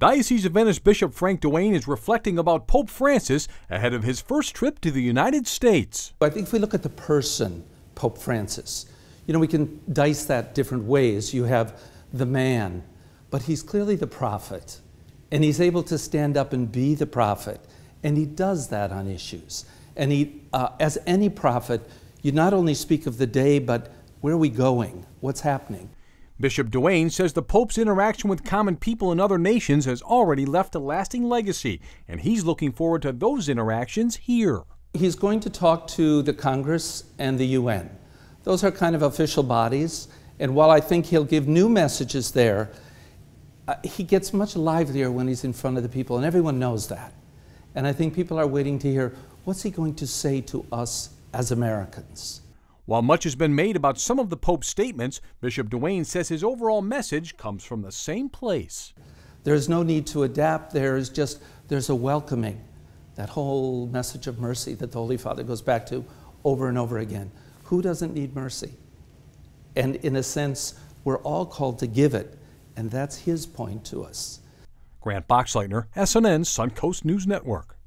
Diocese of Venice Bishop Frank Duane is reflecting about Pope Francis ahead of his first trip to the United States. I think if we look at the person, Pope Francis, you know, we can dice that different ways. You have the man, but he's clearly the prophet, and he's able to stand up and be the prophet, and he does that on issues. And he, uh, as any prophet, you not only speak of the day, but where are we going? What's happening? Bishop Duane says the Pope's interaction with common people in other nations has already left a lasting legacy, and he's looking forward to those interactions here. He's going to talk to the Congress and the UN. Those are kind of official bodies, and while I think he'll give new messages there, uh, he gets much livelier when he's in front of the people, and everyone knows that. And I think people are waiting to hear what's he going to say to us as Americans? While much has been made about some of the Pope's statements, Bishop Duane says his overall message comes from the same place. There's no need to adapt. There's just there's a welcoming. That whole message of mercy that the Holy Father goes back to over and over again. Who doesn't need mercy? And in a sense, we're all called to give it, and that's his point to us. Grant Boxleitner, SNN, Suncoast News Network.